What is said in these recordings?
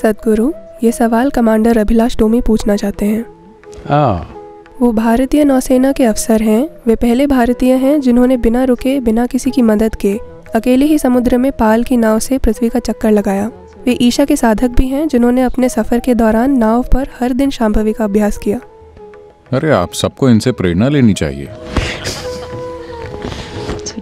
सदगुरु ये सवाल कमांडर अभिलाष टोमी पूछना चाहते हैं oh. वो भारतीय नौसेना के अफसर हैं वे पहले भारतीय हैं जिन्होंने बिना रुके बिना किसी की मदद के अकेले ही समुद्र में पाल की नाव से पृथ्वी का चक्कर लगाया वे ईशा के साधक भी हैं जिन्होंने अपने सफर के दौरान नाव पर हर दिन शांभवी का अभ्यास किया अरे आप सबको इनसे प्रेरणा लेनी चाहिए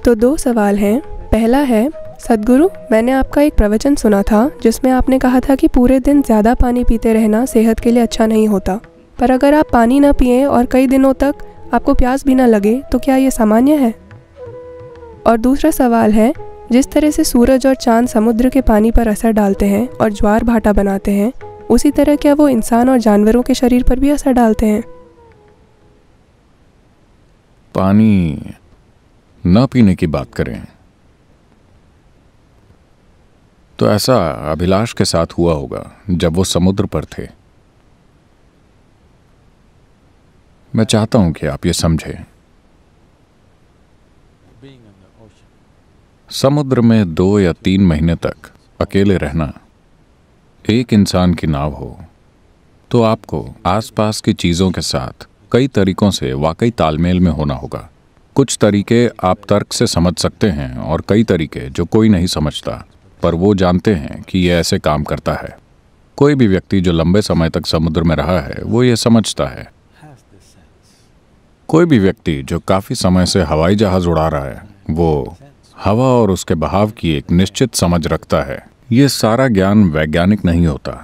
तो दो सवाल हैं पहला है सदगुरु मैंने आपका एक प्रवचन सुना था जिसमें आपने कहा था कि पूरे दिन ज़्यादा पानी पीते रहना सेहत के लिए अच्छा नहीं होता पर अगर आप पानी ना पिए और कई दिनों तक आपको प्यास भी ना लगे तो क्या ये सामान्य है और दूसरा सवाल है जिस तरह से सूरज और चांद समुद्र के पानी पर असर डालते हैं और ज्वार भाटा बनाते हैं उसी तरह क्या वो इंसान और जानवरों के शरीर पर भी असर डालते हैं पानी ना पीने की बात करें तो ऐसा अभिलाष के साथ हुआ होगा जब वो समुद्र पर थे मैं चाहता हूं कि आप ये समझें समुद्र में दो या तीन महीने तक अकेले रहना एक इंसान की नाव हो तो आपको आसपास की चीज़ों के साथ कई तरीकों से वाकई तालमेल में होना होगा कुछ तरीके आप तर्क से समझ सकते हैं और कई तरीके जो कोई नहीं समझता पर वो जानते हैं कि यह ऐसे काम करता है कोई भी व्यक्ति जो लंबे समय तक समुद्र में रहा है वो यह समझता है कोई भी व्यक्ति जो काफ़ी समय से हवाई जहाज उड़ा रहा है वो हवा और उसके बहाव की एक निश्चित समझ रखता है ये सारा ज्ञान वैज्ञानिक नहीं होता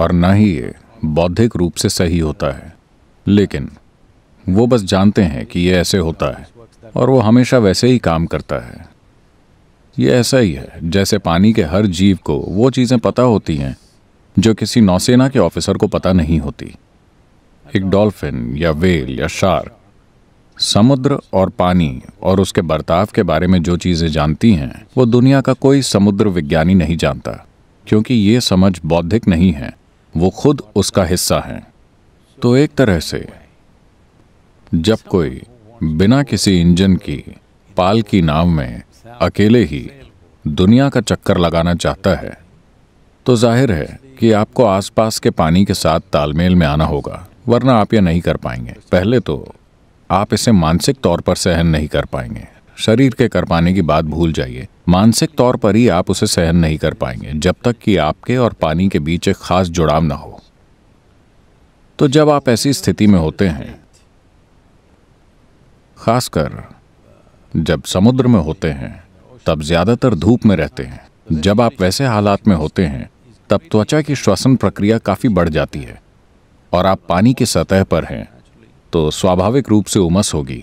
और न ही ये बौद्धिक रूप से सही होता है लेकिन वो बस जानते हैं कि ये ऐसे होता है और वो हमेशा वैसे ही काम करता है ये ऐसा ही है जैसे पानी के हर जीव को वो चीज़ें पता होती हैं जो किसी नौसेना के ऑफिसर को पता नहीं होती एक डॉल्फिन या वेल या शार्क समुद्र और पानी और उसके बर्ताव के बारे में जो चीज़ें जानती हैं वो दुनिया का कोई समुद्र विज्ञानी नहीं जानता क्योंकि ये समझ बौद्धिक नहीं है वो खुद उसका हिस्सा है तो एक तरह से जब कोई बिना किसी इंजन की पाल की नाव में अकेले ही दुनिया का चक्कर लगाना चाहता है तो जाहिर है कि आपको आसपास के पानी के साथ तालमेल में आना होगा वरना आप यह नहीं कर पाएंगे पहले तो आप इसे मानसिक तौर पर सहन नहीं कर पाएंगे शरीर के कर पाने की बात भूल जाइए मानसिक तौर पर ही आप उसे सहन नहीं कर पाएंगे जब तक कि आपके और पानी के बीच एक खास जुड़ाव ना हो तो जब आप ऐसी स्थिति में होते हैं खासकर जब समुद्र में होते हैं तब ज्यादातर धूप में रहते हैं जब आप वैसे हालात में होते हैं तब त्वचा की श्वसन प्रक्रिया काफी बढ़ जाती है और आप पानी की सतह पर हैं तो स्वाभाविक रूप से उमस होगी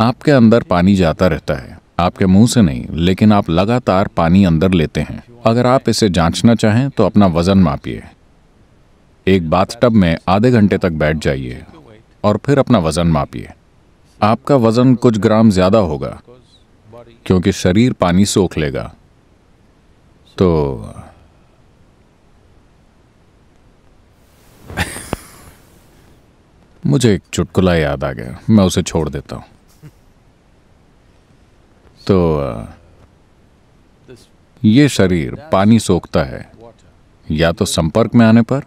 आपके अंदर पानी जाता रहता है आपके मुंह से नहीं लेकिन आप लगातार पानी अंदर लेते हैं अगर आप इसे जांचना चाहें तो अपना वजन मापिए एक बाथटब में आधे घंटे तक बैठ जाइए और फिर अपना वजन मापिए आपका वज़न कुछ ग्राम ज़्यादा होगा क्योंकि शरीर पानी सोख लेगा तो मुझे एक चुटकुला याद आ गया मैं उसे छोड़ देता हूं तो ये शरीर पानी सोखता है या तो संपर्क में आने पर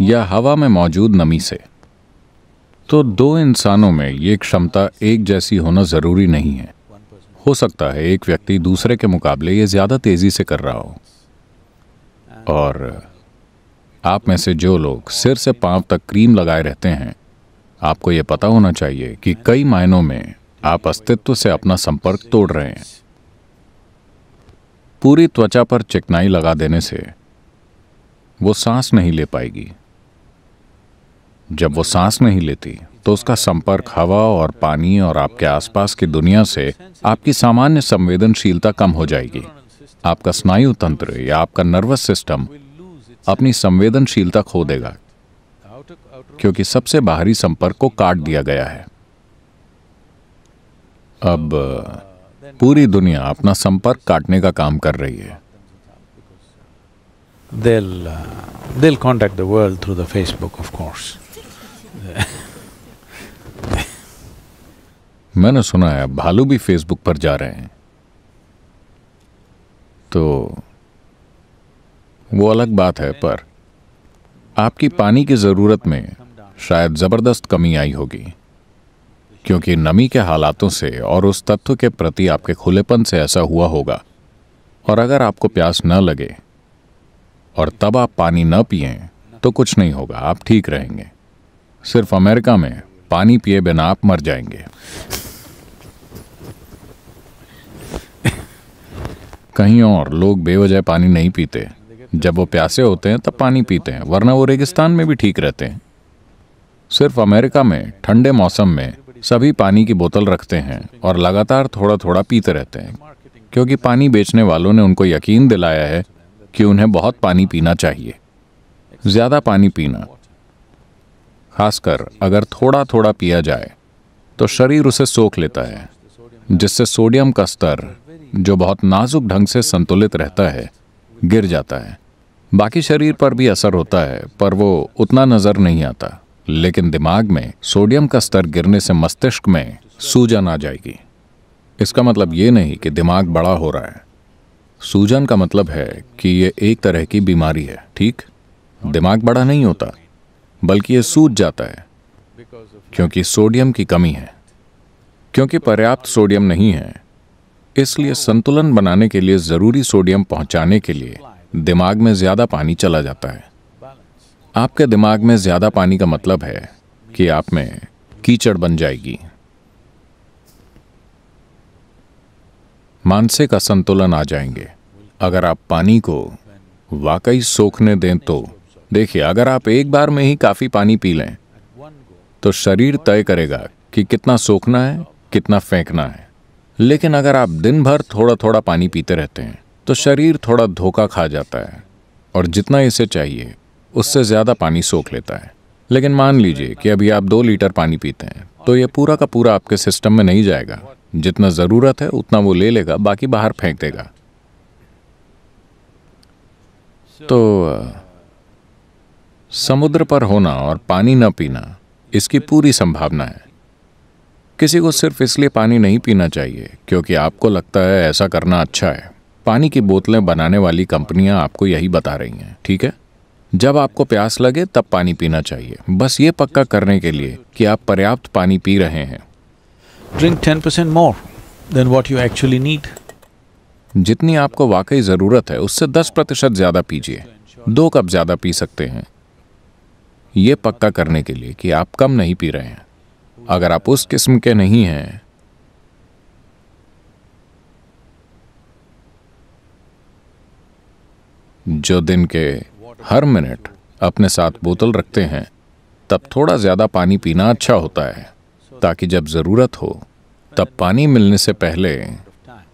या हवा में मौजूद नमी से तो दो इंसानों में ये क्षमता एक जैसी होना ज़रूरी नहीं है हो सकता है एक व्यक्ति दूसरे के मुकाबले ये ज़्यादा तेज़ी से कर रहा हो और आप में से जो लोग सिर से पांव तक क्रीम लगाए रहते हैं आपको ये पता होना चाहिए कि कई मायनों में आप अस्तित्व से अपना संपर्क तोड़ रहे हैं पूरी त्वचा पर चिकनाई लगा देने से वो सांस नहीं ले पाएगी जब वो सांस नहीं लेती तो उसका संपर्क हवा और पानी और आपके आसपास की दुनिया से आपकी सामान्य संवेदनशीलता कम हो जाएगी आपका स्नायु तंत्र या आपका नर्वस सिस्टम अपनी संवेदनशीलता खो देगा क्योंकि सबसे बाहरी संपर्क को काट दिया गया है अब पूरी दुनिया अपना संपर्क काटने का काम कर रही है They'll, uh, they'll contact the world through the Facebook, of course. मैंने सुना है भालू भी फेसबुक पर जा रहे हैं तो वो अलग बात है पर आपकी पानी की ज़रूरत में शायद ज़बरदस्त कमी आई होगी क्योंकि नमी के हालातों से और उस तत्व के प्रति आपके खुलेपन से ऐसा हुआ होगा और अगर आपको प्यास न लगे और तब आप पानी न पिए तो कुछ नहीं होगा आप ठीक रहेंगे सिर्फ अमेरिका में पानी पिए बिना आप मर जाएंगे कहीं और लोग बेवजह पानी नहीं पीते जब वो प्यासे होते हैं तब पानी पीते हैं वरना वो रेगिस्तान में भी ठीक रहते हैं सिर्फ अमेरिका में ठंडे मौसम में सभी पानी की बोतल रखते हैं और लगातार थोड़ा थोड़ा पीते रहते हैं क्योंकि पानी बेचने वालों ने उनको यकीन दिलाया है कि उन्हें बहुत पानी पीना चाहिए ज़्यादा पानी पीना खासकर अगर थोड़ा थोड़ा पिया जाए तो शरीर उसे सोख लेता है जिससे सोडियम का स्तर जो बहुत नाजुक ढंग से संतुलित रहता है गिर जाता है बाकी शरीर पर भी असर होता है पर वो उतना नज़र नहीं आता लेकिन दिमाग में सोडियम का स्तर गिरने से मस्तिष्क में सूजन आ जाएगी इसका मतलब ये नहीं कि दिमाग बड़ा हो रहा है सूजन का मतलब है कि ये एक तरह की बीमारी है ठीक दिमाग बड़ा नहीं होता बल्कि यह सूज जाता है क्योंकि सोडियम की कमी है क्योंकि पर्याप्त सोडियम नहीं है इसलिए संतुलन बनाने के लिए जरूरी सोडियम पहुंचाने के लिए दिमाग में ज्यादा पानी चला जाता है आपके दिमाग में ज्यादा पानी का मतलब है कि आप में कीचड़ बन जाएगी मानसिक असंतुलन आ जाएंगे अगर आप पानी को वाकई सोखने दें तो देखिए अगर आप एक बार में ही काफ़ी पानी पी लें तो शरीर तय करेगा कि कितना सोखना है कितना फेंकना है लेकिन अगर आप दिन भर थोड़ा थोड़ा पानी पीते रहते हैं तो शरीर थोड़ा धोखा खा जाता है और जितना इसे चाहिए उससे ज़्यादा पानी सोख लेता है लेकिन मान लीजिए कि अभी आप दो लीटर पानी पीते हैं तो यह पूरा का पूरा आपके सिस्टम में नहीं जाएगा जितना ज़रूरत है उतना वो ले लेगा बाकी बाहर फेंक देगा तो समुद्र पर होना और पानी न पीना इसकी पूरी संभावना है किसी को सिर्फ इसलिए पानी नहीं पीना चाहिए क्योंकि आपको लगता है ऐसा करना अच्छा है पानी की बोतलें बनाने वाली कंपनियां आपको यही बता रही हैं ठीक है जब आपको प्यास लगे तब पानी पीना चाहिए बस ये पक्का करने के लिए कि आप पर्याप्त पानी पी रहे हैं drink ten percent more than what you actually need जितनी आपको वाकई ज़रूरत है उससे दस प्रतिशत ज़्यादा पीजिए दो कप ज़्यादा पी सकते हैं ये पक्का करने के लिए कि आप कम नहीं पी रहे हैं अगर आप उस किस्म के नहीं हैं जो दिन के हर मिनट अपने साथ बोतल रखते हैं तब थोड़ा ज़्यादा पानी पीना अच्छा होता है ताकि जब ज़रूरत हो तब पानी मिलने से पहले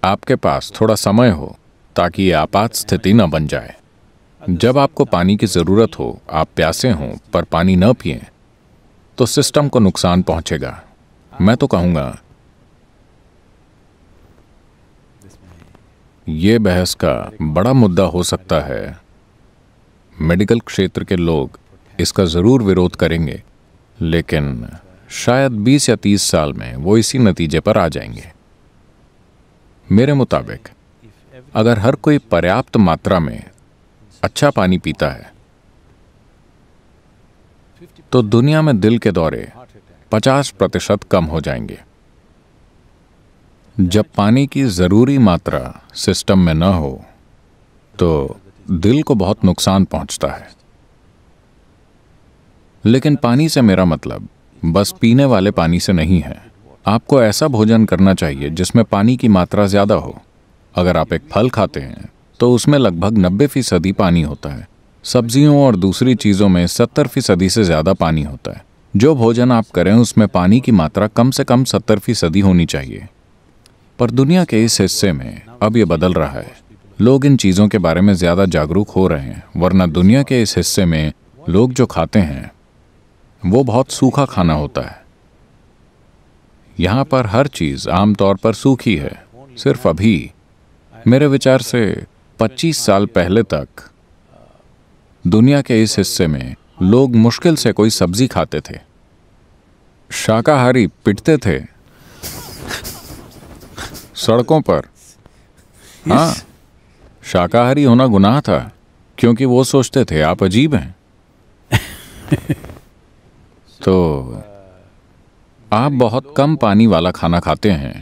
आपके पास थोड़ा समय हो ताकि ये आपात स्थिति न बन जाए जब आपको पानी की ज़रूरत हो आप प्यासे हों पर पानी न पिए तो सिस्टम को नुकसान पहुंचेगा मैं तो कहूंगा ये बहस का बड़ा मुद्दा हो सकता है मेडिकल क्षेत्र के लोग इसका ज़रूर विरोध करेंगे लेकिन शायद 20 या 30 साल में वो इसी नतीजे पर आ जाएंगे मेरे मुताबिक अगर हर कोई पर्याप्त मात्रा में अच्छा पानी पीता है तो दुनिया में दिल के दौरे 50 प्रतिशत कम हो जाएंगे जब पानी की ज़रूरी मात्रा सिस्टम में न हो तो दिल को बहुत नुकसान पहुंचता है लेकिन पानी से मेरा मतलब बस पीने वाले पानी से नहीं है आपको ऐसा भोजन करना चाहिए जिसमें पानी की मात्रा ज़्यादा हो अगर आप एक फल खाते हैं तो उसमें लगभग नब्बे फीसदी पानी होता है सब्जियों और दूसरी चीज़ों में सत्तर फीसदी से ज़्यादा पानी होता है जो भोजन आप करें उसमें पानी की मात्रा कम से कम सत्तर फीसदी होनी चाहिए पर दुनिया के इस हिस्से में अब ये बदल रहा है लोग इन चीज़ों के बारे में ज़्यादा जागरूक हो रहे हैं वरना दुनिया के इस हिस्से में लोग जो खाते हैं वो बहुत सूखा खाना होता है यहाँ पर हर चीज़ आमतौर पर सूखी है सिर्फ अभी मेरे विचार से 25 साल पहले तक दुनिया के इस हिस्से में लोग मुश्किल से कोई सब्जी खाते थे शाकाहारी पिटते थे सड़कों पर हाँ शाकाहारी होना गुनाह था क्योंकि वो सोचते थे आप अजीब हैं तो आप बहुत कम पानी वाला खाना खाते हैं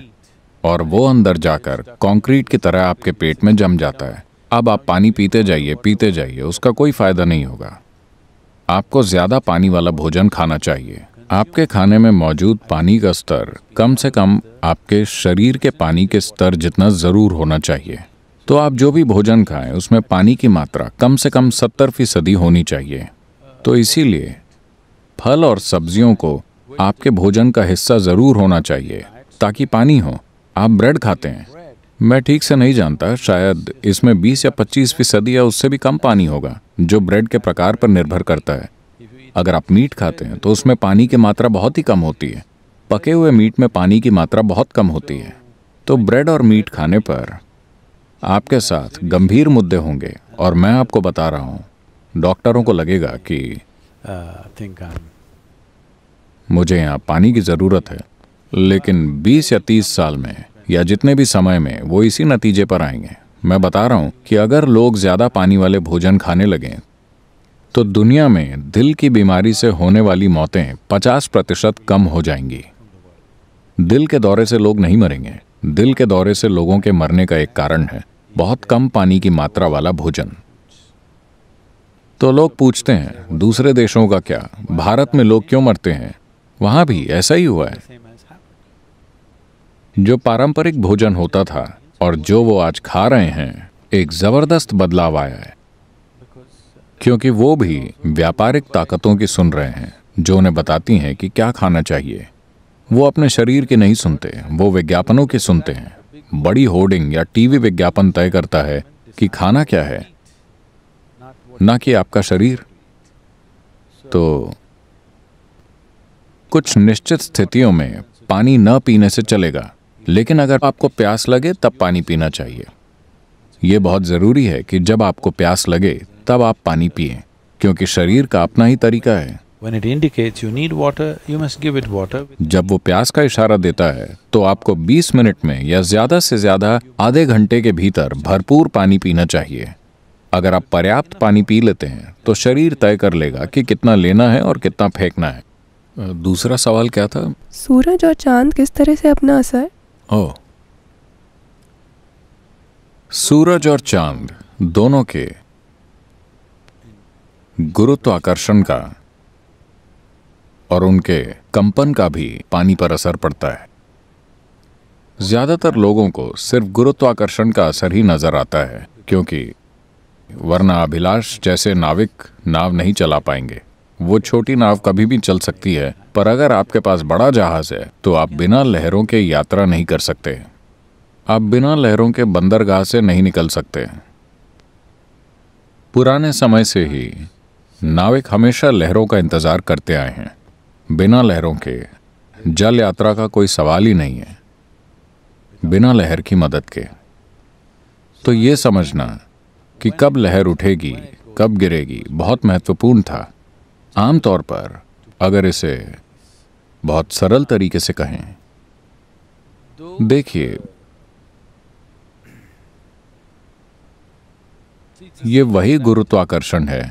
और वो अंदर जाकर कंक्रीट की तरह आपके पेट में जम जाता है अब आप पानी पीते जाइए पीते जाइए उसका कोई फायदा नहीं होगा आपको ज़्यादा पानी वाला भोजन खाना चाहिए आपके खाने में मौजूद पानी का स्तर कम से कम आपके शरीर के पानी के स्तर जितना ज़रूर होना चाहिए तो आप जो भी भोजन खाएं उसमें पानी की मात्रा कम से कम सत्तर फीसदी होनी चाहिए तो इसीलिए फल और सब्जियों को आपके भोजन का हिस्सा ज़रूर होना चाहिए ताकि पानी हो आप ब्रेड खाते हैं मैं ठीक से नहीं जानता शायद इसमें 20 या 25 फीसदी या उससे भी कम पानी होगा जो ब्रेड के प्रकार पर निर्भर करता है अगर आप मीट खाते हैं तो उसमें पानी की मात्रा बहुत ही कम होती है पके हुए मीट में पानी की मात्रा बहुत कम होती है तो ब्रेड और मीट खाने पर आपके साथ गंभीर मुद्दे होंगे और मैं आपको बता रहा हूँ डॉक्टरों को लगेगा कि uh, um, मुझे यहाँ पानी की ज़रूरत है लेकिन 20 या 30 साल में या जितने भी समय में वो इसी नतीजे पर आएंगे मैं बता रहा हूं कि अगर लोग ज़्यादा पानी वाले भोजन खाने लगे तो दुनिया में दिल की बीमारी से होने वाली मौतें 50 प्रतिशत कम हो जाएंगी दिल के दौरे से लोग नहीं मरेंगे दिल के दौरे से लोगों के मरने का एक कारण है बहुत कम पानी की मात्रा वाला भोजन तो लोग पूछते हैं दूसरे देशों का क्या भारत में लोग क्यों मरते हैं वहां भी ऐसा ही हुआ है जो पारंपरिक भोजन होता था और जो वो आज खा रहे हैं एक जबरदस्त बदलाव आया है क्योंकि वो भी व्यापारिक ताकतों की सुन रहे हैं जो उन्हें बताती हैं कि क्या खाना चाहिए वो अपने शरीर की नहीं सुनते वो विज्ञापनों की सुनते हैं बड़ी होर्डिंग या टीवी विज्ञापन तय करता है कि खाना क्या है ना कि आपका शरीर तो कुछ निश्चित स्थितियों में पानी न पीने से चलेगा लेकिन अगर आपको प्यास लगे तब पानी पीना चाहिए यह बहुत ज़रूरी है कि जब आपको प्यास लगे तब आप पानी पिए क्योंकि शरीर का अपना ही तरीका है When it indicates you need water, you must give it water. जब वो प्यास का इशारा देता है तो आपको 20 मिनट में या ज्यादा से ज्यादा आधे घंटे के भीतर भरपूर पानी पीना चाहिए अगर आप पर्याप्त पानी पी लेते हैं तो शरीर तय कर लेगा कि कितना लेना है और कितना फेंकना है दूसरा सवाल क्या था सूरज और चांद किस तरह से अपना असर ओ सूरज और चांद दोनों के गुरुत्वाकर्षण का और उनके कंपन का भी पानी पर असर पड़ता है ज्यादातर लोगों को सिर्फ गुरुत्वाकर्षण का असर ही नजर आता है क्योंकि वरना अभिलाष जैसे नाविक नाव नहीं चला पाएंगे वो छोटी नाव कभी भी चल सकती है पर अगर आपके पास बड़ा जहाज है तो आप बिना लहरों के यात्रा नहीं कर सकते आप बिना लहरों के बंदरगाह से नहीं निकल सकते पुराने समय से ही नाविक हमेशा लहरों का इंतज़ार करते आए हैं बिना लहरों के जल यात्रा का कोई सवाल ही नहीं है बिना लहर की मदद के तो ये समझना कि कब लहर उठेगी कब गिरेगी बहुत महत्वपूर्ण था आमतौर पर अगर इसे बहुत सरल तरीके से कहें देखिए ये वही गुरुत्वाकर्षण है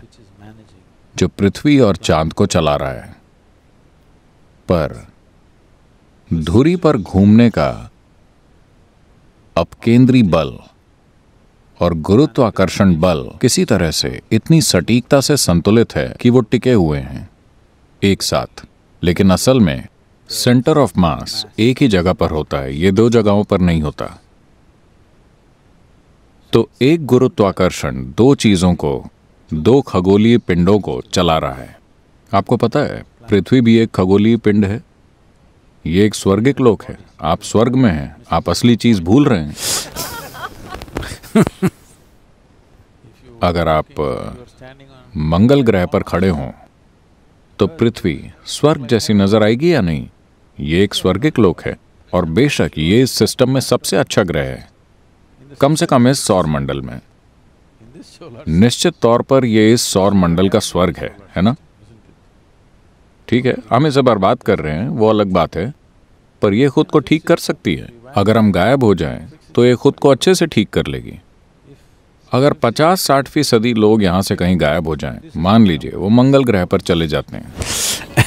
जो पृथ्वी और चांद को चला रहा है पर धुरी पर घूमने का अपकेंद्री बल और गुरुत्वाकर्षण बल किसी तरह से इतनी सटीकता से संतुलित है कि वो टिके हुए हैं एक साथ लेकिन असल में सेंटर ऑफ मास एक ही जगह पर होता है ये दो जगहों पर नहीं होता तो एक गुरुत्वाकर्षण दो चीजों को दो खगोलीय पिंडों को चला रहा है आपको पता है पृथ्वी भी एक खगोलीय पिंड है ये एक स्वर्गिक लोक है आप स्वर्ग में हैं आप असली चीज भूल रहे हैं अगर आप uh, मंगल ग्रह पर खड़े हों तो पृथ्वी स्वर्ग जैसी नजर आएगी या नहीं ये एक स्वर्गिक लोक है और बेशक ये इस सिस्टम में सबसे अच्छा ग्रह है कम से कम इस सौर मंडल में निश्चित तौर पर यह इस सौर मंडल का स्वर्ग है है ना ठीक है हम इसे बर्बाद कर रहे हैं वो अलग बात है पर यह खुद को ठीक कर सकती है अगर हम गायब हो जाएं तो यह खुद को अच्छे से ठीक कर लेगी अगर 50-60 सदी लोग यहाँ से कहीं गायब हो जाएं, मान लीजिए वो मंगल ग्रह पर चले जाते हैं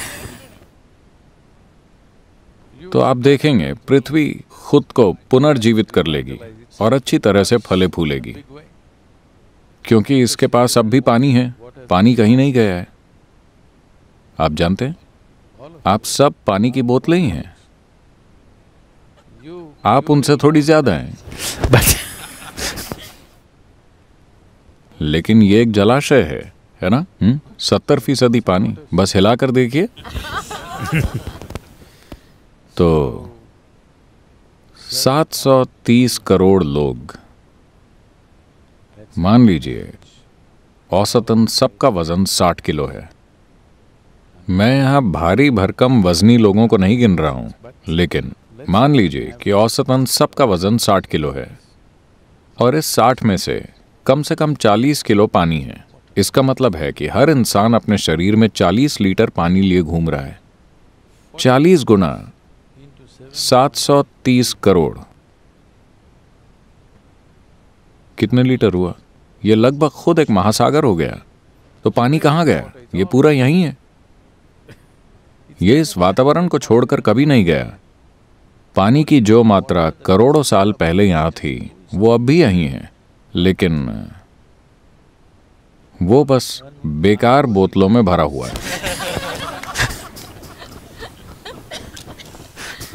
तो आप देखेंगे पृथ्वी खुद को पुनर्जीवित कर लेगी और अच्छी तरह से फले फूलेगी क्योंकि इसके पास अब भी पानी है पानी कहीं नहीं गया है आप जानते हैं आप सब पानी की बोतलें ही हैं आप उनसे थोड़ी ज्यादा हैं लेकिन ये एक जलाशय है है ना हुँ? हम्म? सत्तर फीसदी पानी बस हिला कर देखिए तो 730 करोड़ लोग मान लीजिए औसतन सबका वजन 60 किलो है मैं यहां भारी भरकम वजनी लोगों को नहीं गिन रहा हूं लेकिन मान लीजिए कि औसतन सबका वजन 60 किलो है और इस 60 में से कम से कम 40 किलो पानी है इसका मतलब है कि हर इंसान अपने शरीर में 40 लीटर पानी लिए घूम रहा है 40 गुना 730 करोड़ कितने लीटर हुआ यह लगभग खुद एक महासागर हो गया तो पानी कहाँ गया ये पूरा यहीं है ये इस वातावरण को छोड़कर कभी नहीं गया पानी की जो मात्रा करोड़ों साल पहले यहाँ थी वो अब भी यहीं है लेकिन वो बस बेकार बोतलों में भरा हुआ है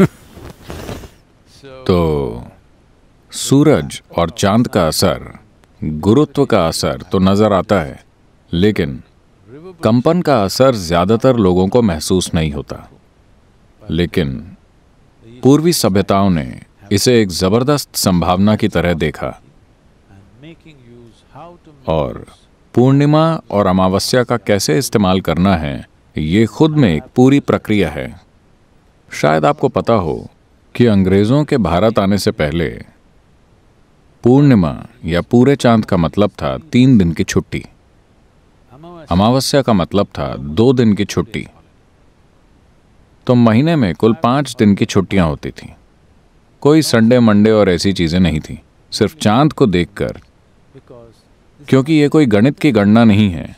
तो सूरज और चांद का असर गुरुत्व का असर तो नजर आता है लेकिन कंपन का असर ज्यादातर लोगों को महसूस नहीं होता लेकिन पूर्वी सभ्यताओं ने इसे एक जबरदस्त संभावना की तरह देखा और पूर्णिमा और अमावस्या का कैसे इस्तेमाल करना है ये खुद में एक पूरी प्रक्रिया है शायद आपको पता हो कि अंग्रेज़ों के भारत आने से पहले पूर्णिमा या पूरे चांद का मतलब था तीन दिन की छुट्टी अमावस्या का मतलब था दो दिन की छुट्टी तो महीने में कुल पांच दिन की छुट्टियां होती थी कोई संडे मंडे और ऐसी चीज़ें नहीं थी सिर्फ चांद को देखकर क्योंकि ये कोई गणित की गणना नहीं है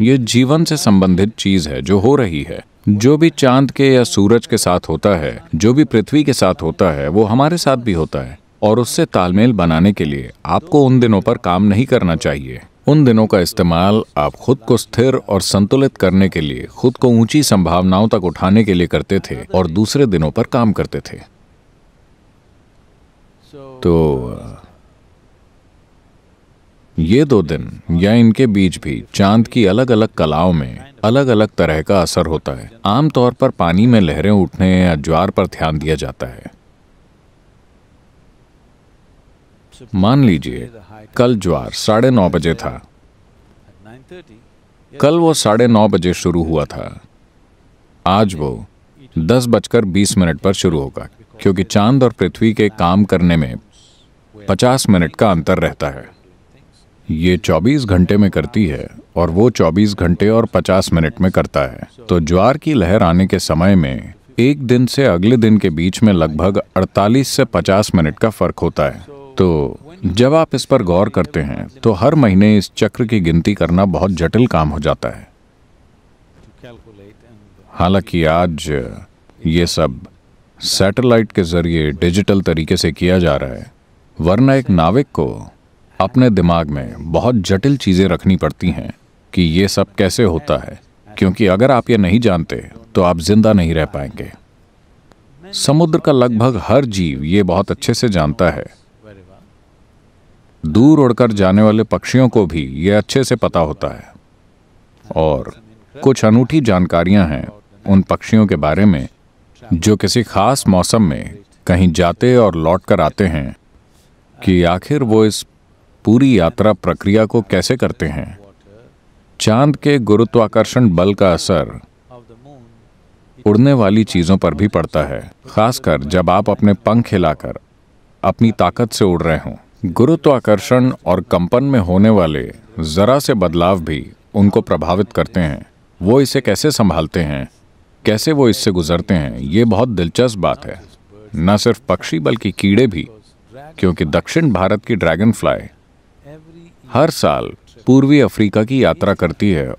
ये जीवन से संबंधित चीज है जो हो रही है जो भी चांद के या सूरज के साथ होता है जो भी पृथ्वी के साथ होता है वो हमारे साथ भी होता है और उससे तालमेल बनाने के लिए आपको उन दिनों पर काम नहीं करना चाहिए उन दिनों का इस्तेमाल आप खुद को स्थिर और संतुलित करने के लिए खुद को ऊंची संभावनाओं तक उठाने के लिए करते थे और दूसरे दिनों पर काम करते थे तो ये दो दिन या इनके बीच भी चांद की अलग अलग कलाओं में अलग अलग तरह का असर होता है आमतौर पर पानी में लहरें उठने या ज्वार पर ध्यान दिया जाता है मान लीजिए कल ज्वार साढ़े नौ बजे था कल वो साढ़े नौ बजे शुरू हुआ था आज वो दस बजकर बीस मिनट पर शुरू होगा क्योंकि चांद और पृथ्वी के काम करने में पचास मिनट का अंतर रहता है ये 24 घंटे में करती है और वो 24 घंटे और 50 मिनट में करता है तो ज्वार की लहर आने के समय में एक दिन से अगले दिन के बीच में लगभग 48 से 50 मिनट का फर्क होता है तो जब आप इस पर गौर करते हैं तो हर महीने इस चक्र की गिनती करना बहुत जटिल काम हो जाता है हालांकि आज ये सब सैटेलाइट के जरिए डिजिटल तरीके से किया जा रहा है वरना एक नाविक को अपने दिमाग में बहुत जटिल चीज़ें रखनी पड़ती हैं कि ये सब कैसे होता है क्योंकि अगर आप ये नहीं जानते तो आप जिंदा नहीं रह पाएंगे समुद्र का लगभग हर जीव ये बहुत अच्छे से जानता है दूर उड़कर जाने वाले पक्षियों को भी ये अच्छे से पता होता है और कुछ अनूठी जानकारियां हैं उन पक्षियों के बारे में जो किसी खास मौसम में कहीं जाते और लौट कर आते हैं कि आखिर वो इस पूरी यात्रा प्रक्रिया को कैसे करते हैं चांद के गुरुत्वाकर्षण बल का असर उड़ने वाली चीज़ों पर भी पड़ता है खासकर जब आप अपने पंख हिलाकर अपनी ताकत से उड़ रहे हों गुरुत्वाकर्षण और कंपन में होने वाले ज़रा से बदलाव भी उनको प्रभावित करते हैं वो इसे कैसे संभालते हैं कैसे वो इससे गुजरते हैं ये बहुत दिलचस्प बात है न सिर्फ पक्षी बल्कि कीड़े भी क्योंकि दक्षिण भारत की ड्रैगन फ्लाई हर साल पूर्वी अफ्रीका की यात्रा करती है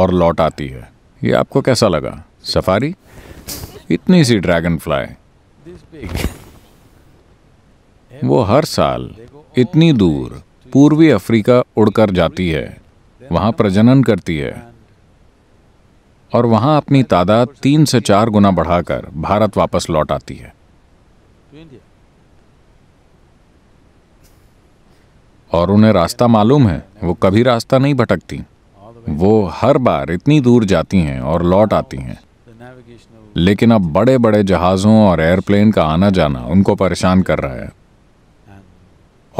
और लौट आती है ये आपको कैसा लगा सफारी इतनी सी ड्रैगन फ्लाई वो हर साल इतनी दूर पूर्वी अफ्रीका उड़कर जाती है वहाँ प्रजनन करती है और वहाँ अपनी तादाद तीन से चार गुना बढ़ाकर भारत वापस लौट आती है और उन्हें रास्ता मालूम है वो कभी रास्ता नहीं भटकती वो हर बार इतनी दूर जाती हैं और लौट आती हैं लेकिन अब बड़े बड़े जहाज़ों और एयरप्लेन का आना जाना उनको परेशान कर रहा है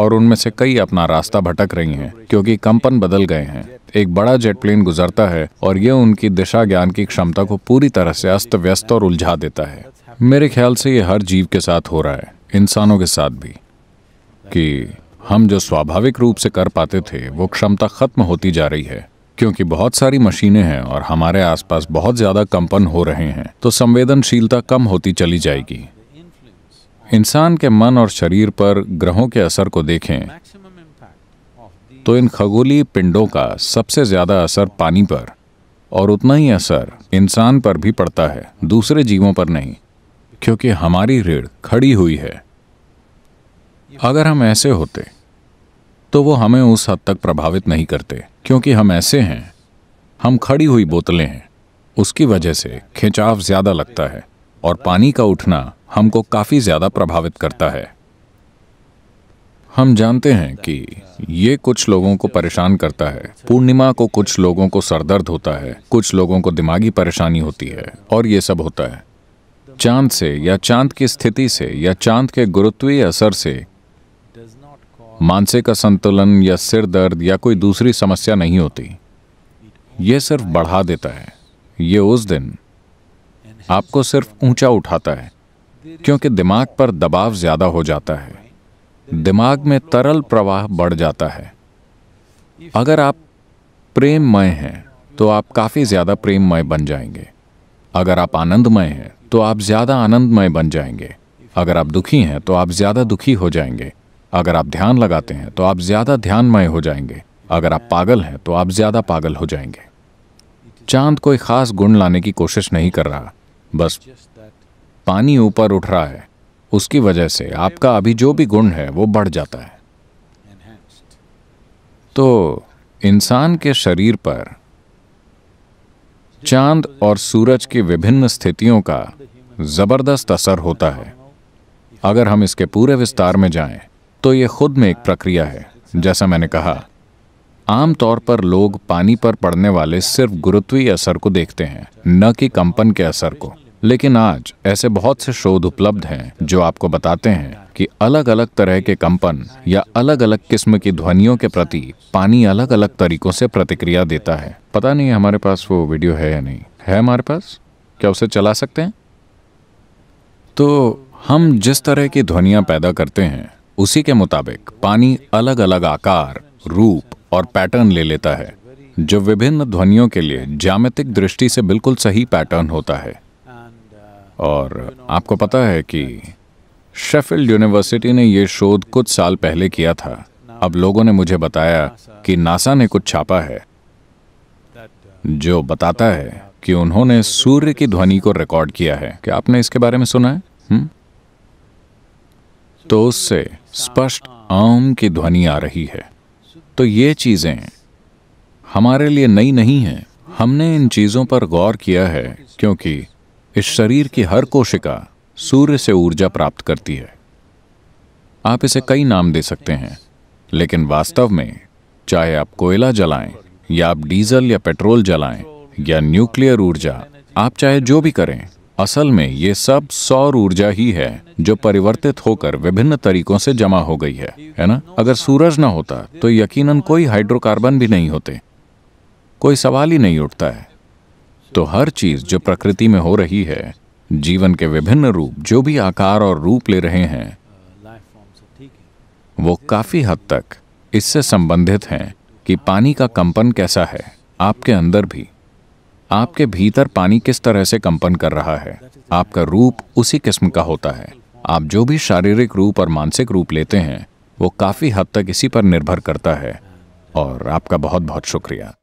और उनमें से कई अपना रास्ता भटक रही हैं क्योंकि कंपन बदल गए हैं एक बड़ा जेट प्लेन गुजरता है और यह उनकी दिशा ज्ञान की क्षमता को पूरी तरह से अस्त व्यस्त और उलझा देता है मेरे ख्याल से ये हर जीव के साथ हो रहा है इंसानों के साथ भी कि हम जो स्वाभाविक रूप से कर पाते थे वो क्षमता खत्म होती जा रही है क्योंकि बहुत सारी मशीनें हैं और हमारे आसपास बहुत ज़्यादा कंपन हो रहे हैं तो संवेदनशीलता कम होती चली जाएगी इंसान के मन और शरीर पर ग्रहों के असर को देखें तो इन खगोलीय पिंडों का सबसे ज़्यादा असर पानी पर और उतना ही असर इंसान पर भी पड़ता है दूसरे जीवों पर नहीं क्योंकि हमारी रीढ़ खड़ी हुई है अगर हम ऐसे होते तो वो हमें उस हद तक प्रभावित नहीं करते क्योंकि हम ऐसे हैं हम खड़ी हुई बोतलें हैं उसकी वजह से खिंचाव ज़्यादा लगता है और पानी का उठना हमको काफ़ी ज़्यादा प्रभावित करता है हम जानते हैं कि ये कुछ लोगों को परेशान करता है पूर्णिमा को कुछ लोगों को सरदर्द होता है कुछ लोगों को दिमागी परेशानी होती है और ये सब होता है चांद से या चांद की स्थिति से या चांद के गुरुत्वीय असर से मानसिक असंतुलन या सिर दर्द या कोई दूसरी समस्या नहीं होती यह सिर्फ बढ़ा देता है ये उस दिन आपको सिर्फ ऊंचा उठाता है क्योंकि दिमाग पर दबाव ज्यादा हो जाता है दिमाग में तरल प्रवाह बढ़ जाता है अगर आप प्रेममय हैं तो आप काफ़ी ज़्यादा प्रेममय बन जाएंगे अगर आप आनंदमय हैं तो आप ज़्यादा आनंदमय बन जाएंगे अगर आप दुखी हैं तो आप ज़्यादा दुखी हो जाएंगे अगर आप ध्यान लगाते हैं तो आप ज्यादा ध्यानमय हो जाएंगे अगर आप पागल हैं तो आप ज्यादा पागल हो जाएंगे चांद कोई खास गुण लाने की कोशिश नहीं कर रहा बस पानी ऊपर उठ रहा है उसकी वजह से आपका अभी जो भी गुण है वो बढ़ जाता है तो इंसान के शरीर पर चांद और सूरज की विभिन्न स्थितियों का जबरदस्त असर होता है अगर हम इसके पूरे विस्तार में जाएं, तो ये खुद में एक प्रक्रिया है जैसा मैंने कहा आमतौर पर लोग पानी पर पड़ने वाले सिर्फ गुरुत्वीय असर को देखते हैं न कि कंपन के असर को लेकिन आज ऐसे बहुत से शोध उपलब्ध हैं जो आपको बताते हैं कि अलग अलग तरह के कंपन या अलग अलग किस्म की ध्वनियों के प्रति पानी अलग अलग तरीकों से प्रतिक्रिया देता है पता नहीं हमारे पास वो वीडियो है या नहीं है हमारे पास क्या उसे चला सकते हैं तो हम जिस तरह की ध्वनियाँ पैदा करते हैं उसी के मुताबिक पानी अलग अलग आकार रूप और पैटर्न ले लेता है जो विभिन्न ध्वनियों के लिए जामितिक दृष्टि से बिल्कुल सही पैटर्न होता है और आपको पता है कि शेफील्ड यूनिवर्सिटी ने यह शोध कुछ साल पहले किया था अब लोगों ने मुझे बताया कि नासा ने कुछ छापा है जो बताता है कि उन्होंने सूर्य की ध्वनि को रिकॉर्ड किया है क्या आपने इसके बारे में सुना है हुँ? हम्म? तो उससे स्पष्ट ओम की ध्वनि आ रही है तो ये चीज़ें हमारे लिए नई नहीं हैं हमने इन चीज़ों पर गौर किया है क्योंकि इस शरीर की हर कोशिका सूर्य से ऊर्जा प्राप्त करती है आप इसे कई नाम दे सकते हैं लेकिन वास्तव में चाहे आप कोयला जलाएं या आप डीजल या पेट्रोल जलाएं या न्यूक्लियर ऊर्जा आप चाहे जो भी करें असल में ये सब सौर ऊर्जा ही है जो परिवर्तित होकर विभिन्न तरीकों से जमा हो गई है है ना अगर सूरज ना होता तो यकीनन कोई हाइड्रोकार्बन भी नहीं होते कोई सवाल ही नहीं उठता है तो हर चीज जो प्रकृति में हो रही है जीवन के विभिन्न रूप जो भी आकार और रूप ले रहे हैं वो काफी हद तक इससे संबंधित हैं कि पानी का कंपन कैसा है आपके अंदर भी आपके भीतर पानी किस तरह से कंपन कर रहा है आपका रूप उसी किस्म का होता है आप जो भी शारीरिक रूप और मानसिक रूप लेते हैं वो काफ़ी हद तक इसी पर निर्भर करता है और आपका बहुत बहुत शुक्रिया